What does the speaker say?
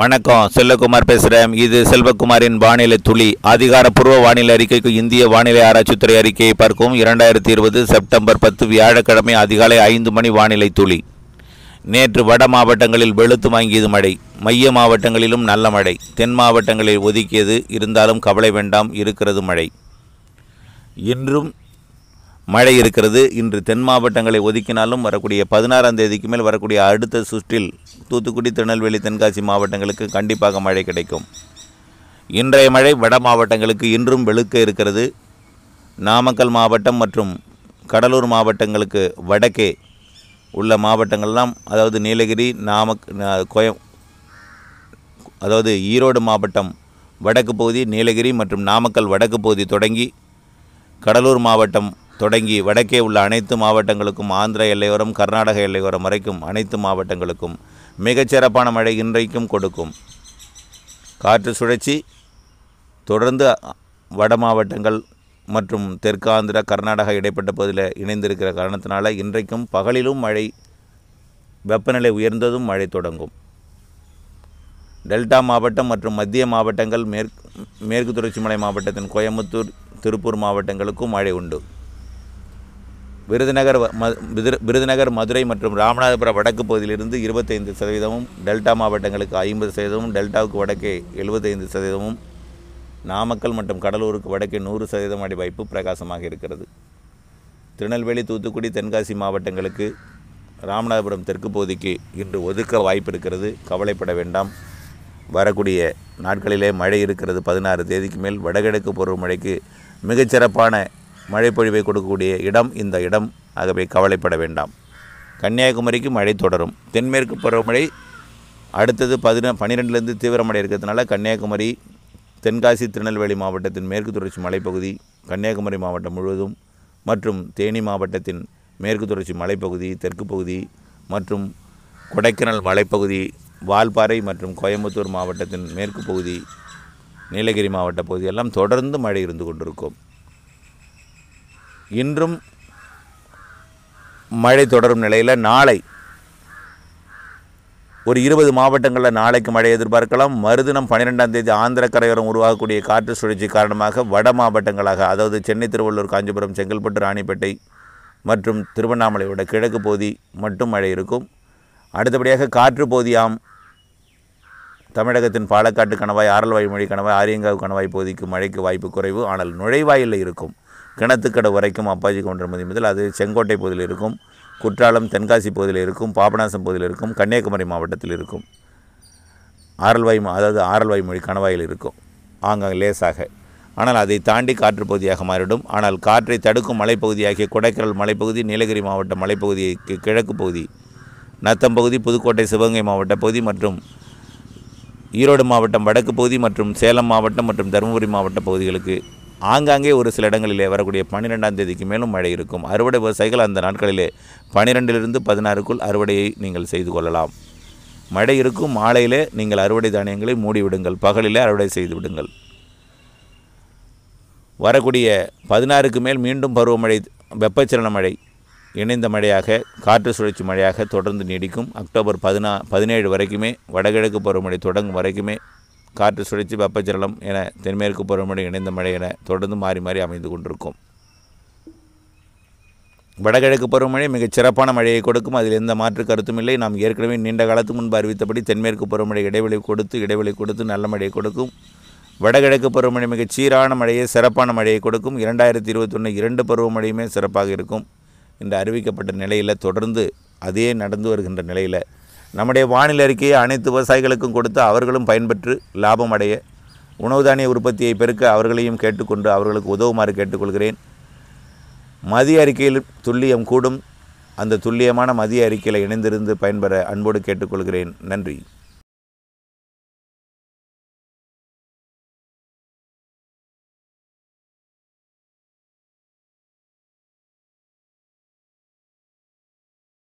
வணக்கம் செல்லகுமார் பேசுகிறேன் இது செல்வகுமாரின் வானிலை துளி அதிகாரப்பூர்வ வானிலை அறிக்கைக்கு இந்திய வானிலை ஆராய்ச்சித்துறை அறிக்கையை பார்க்கவும் இரண்டாயிரத்தி இருபது செப்டம்பர் பத்து வியாழக்கிழமை அதிகாலை ஐந்து மணி வானிலை துளி நேற்று வட மாவட்டங்களில் வெளுத்து வாங்கியது மழை மைய மாவட்டங்களிலும் நல்ல மழை தென் மாவட்டங்களில் ஒதுக்கியது இருந்தாலும் கவலை வேண்டாம் இருக்கிறது மழை இன்றும் மழை இருக்கிறது இன்று தென் மாவட்டங்களை ஒதுக்கினாலும் வரக்கூடிய பதினாறாம் தேதிக்கு மேல் வரக்கூடிய அடுத்த சுற்றில் தூத்துக்குடி திருநெல்வேலி தென்காசி மாவட்டங்களுக்கு கண்டிப்பாக மழை கிடைக்கும் இன்றைய மழை வட மாவட்டங்களுக்கு இன்றும் வெளுக்க இருக்கிறது நாமக்கல் மாவட்டம் மற்றும் கடலூர் மாவட்டங்களுக்கு வடக்கே உள்ள மாவட்டங்கள்லாம் அதாவது நீலகிரி நாமக் கோயம் அதாவது ஈரோடு மாவட்டம் வடக்கு பகுதி நீலகிரி மற்றும் நாமக்கல் வடக்கு பகுதி தொடங்கி கடலூர் மாவட்டம் தொடங்கி வடக்கே உள்ள அனைத்து மாவட்டங்களுக்கும் ஆந்திர எல்லையோரம் கர்நாடக எல்லையோரம் வரைக்கும் அனைத்து மாவட்டங்களுக்கும் மிகச்சிறப்பான மழை இன்றைக்கும் கொடுக்கும் காற்று சுழற்சி தொடர்ந்து வட மாவட்டங்கள் மற்றும் தெற்காந்திரா கர்நாடகா இடைப்பட்ட பகுதியில் இணைந்திருக்கிற காரணத்தினால இன்றைக்கும் பகலிலும் மழை வெப்பநிலை உயர்ந்ததும் மழை தொடங்கும் டெல்டா மாவட்டம் மற்றும் மத்திய மாவட்டங்கள் மேற்கு மேற்கு தொடர்ச்சி மலை மாவட்டத்தின் கோயம்புத்தூர் திருப்பூர் மாவட்டங்களுக்கும் மழை உண்டு விருதுநகர் விருதுநகர் மதுரை மற்றும் ராமநாதபுரம் வடக்கு பகுதியிலிருந்து இருபத்தைந்து சதவீதமும் டெல்டா மாவட்டங்களுக்கு ஐம்பது சதவீதமும் டெல்டாவுக்கு வடக்கே எழுபத்தைந்து சதவீதமும் நாமக்கல் மற்றும் கடலூருக்கு வடக்கே நூறு சதவீதம் வாய்ப்பு பிரகாசமாக இருக்கிறது திருநெல்வேலி தூத்துக்குடி தென்காசி மாவட்டங்களுக்கு ராமநாதபுரம் தெற்கு பகுதிக்கு இன்று ஒதுக்க வாய்ப்பு இருக்கிறது கவலைப்பட வேண்டாம் வரக்கூடிய நாட்களிலே மழை இருக்கிறது பதினாறு தேதிக்கு மேல் வடகிழக்கு பருவமழைக்கு மிகச்சிறப்பான மழைப்பொழிவை கொடுக்கக்கூடிய இடம் இந்த இடம் ஆகவே கவலைப்பட வேண்டாம் கன்னியாகுமரிக்கு மழை தொடரும் தென்மேற்கு பருவமழை அடுத்தது பதின பன்னிரெண்டுலேருந்து தீவிரமடை இருக்கிறதுனால கன்னியாகுமரி தென்காசி திருநெல்வேலி மாவட்டத்தின் மேற்கு தொடர்ச்சி மலைப்பகுதி கன்னியாகுமரி மாவட்டம் முழுவதும் மற்றும் தேனி மாவட்டத்தின் மேற்கு தொடர்ச்சி மலைப்பகுதி தெற்கு பகுதி மற்றும் கொடைக்கானல் மலைப்பகுதி வால்பாறை மற்றும் கோயம்புத்தூர் மாவட்டத்தின் மேற்கு பகுதி நீலகிரி மாவட்ட பகுதியெல்லாம் தொடர்ந்து மழை இருந்து கொண்டிருக்கும் இன்றும் மழை தொடரும் நிலையில் நாளை ஒரு இருபது மாவட்டங்களில் நாளைக்கு மழை எதிர்பார்க்கலாம் மறுதினம் பன்னிரெண்டாம் தேதி ஆந்திர கரையோரம் உருவாகக்கூடிய காற்று சுழற்சி காரணமாக வட மாவட்டங்களாக அதாவது சென்னை திருவள்ளூர் காஞ்சிபுரம் செங்கல்பட்டு ராணிப்பேட்டை மற்றும் திருவண்ணாமலையோட கிழக்கு பகுதி மட்டும் மழை இருக்கும் அடுத்தபடியாக காற்று பகுதியாம் தமிழகத்தின் பாலக்காட்டு கணவாய் ஆரல்வாய் மொழி கணவாய் ஆரியங்காவு கணவாய் பகுதிக்கு மழைக்கு வாய்ப்பு குறைவு ஆனால் நுழைவாயிலில் இருக்கும் கிணத்துக்கடை வரைக்கும் அப்பாஜி கவுண்டர் முதல் அது செங்கோட்டை பகுதியில் இருக்கும் குற்றாலம் தென்காசி பகுதியில் இருக்கும் பாபநாசம் பகுதியில் இருக்கும் கன்னியாகுமரி மாவட்டத்தில் இருக்கும் ஆரல்வாய் அதாவது ஆரல்வாய் மொழி கணவாயில் இருக்கும் ஆங்காங்க லேசாக ஆனால் அதை தாண்டி காற்று பகுதியாக மாறிடும் ஆனால் காற்றை தடுக்கும் மலைப்பகுதியாகிய கொடைக்கரல் மலைப்பகுதி நீலகிரி மாவட்ட மலைப்பகுதிக்கு கிழக்கு பகுதி நத்தம் பகுதி புதுக்கோட்டை சிவகங்கை மாவட்ட பகுதி மற்றும் ஈரோடு மாவட்டம் வடக்கு பகுதி மற்றும் சேலம் மாவட்டம் மற்றும் தருமபுரி மாவட்ட பகுதிகளுக்கு ஆங்காங்கே ஒரு சில இடங்களிலே வரக்கூடிய பன்னிரெண்டாம் தேதிக்கு மேலும் மழை இருக்கும் அறுவடை விவசாயிகள் அந்த நாட்களிலே பன்னிரெண்டிலிருந்து பதினாறுக்குள் அறுவடையை நீங்கள் செய்து கொள்ளலாம் மழை இருக்கும் மாலையிலே நீங்கள் அறுவடை தானியங்களை மூடிவிடுங்கள் பகலிலே அறுவடை செய்து விடுங்கள் வரக்கூடிய பதினாறுக்கு மேல் மீண்டும் பருவமழை வெப்பச்சலன மழை இணைந்த மழையாக காற்று சுழற்சி மழையாக தொடர்ந்து நீடிக்கும் அக்டோபர் பதினா பதினேழு வரைக்குமே வடகிழக்கு பருவமழை தொடங்கும் வரைக்குமே காற்று சுழற்சி வெப்பச்சலம் என தென்மேற்கு பருவமழை இணைந்த மழை என தொடர்ந்து மாறி மாறி அமைந்து கொண்டிருக்கும் வடகிழக்கு பருவமழை மிகச் சிறப்பான மழையை கொடுக்கும் அதில் எந்த மாற்று கருத்தும் இல்லை நாம் ஏற்கனவே நீண்ட காலத்துக்கு முன்பு அறிவித்தபடி தென்மேற்கு பருவமழை இடைவெளி கொடுத்து இடைவெளி கொடுத்து நல்ல மழையை கொடுக்கும் வடகிழக்கு பருவமழை மிகச் சீரான மழையை சிறப்பான மழையை கொடுக்கும் இரண்டாயிரத்தி இருபத்தொன்று இரண்டு பருவமழையுமே சிறப்பாக இருக்கும் என்று அறிவிக்கப்பட்ட நிலையில் தொடர்ந்து அதே நடந்து வருகின்ற நிலையில் நம்முடைய வானிலை அறிக்கையை அனைத்து விவசாயிகளுக்கும் கொடுத்து அவர்களும் பயன்பெற்று லாபம் அடைய உணவு தானிய உற்பத்தியை பெருக்க அவர்களையும் கேட்டுக்கொண்டு அவர்களுக்கு உதவுமாறு கேட்டுக்கொள்கிறேன் மதிய அறிக்கையில் துல்லியம் கூடும் அந்த துல்லியமான மதிய அறிக்கையில் இணைந்திருந்து பயன்பெற அன்போடு கேட்டுக்கொள்கிறேன் நன்றி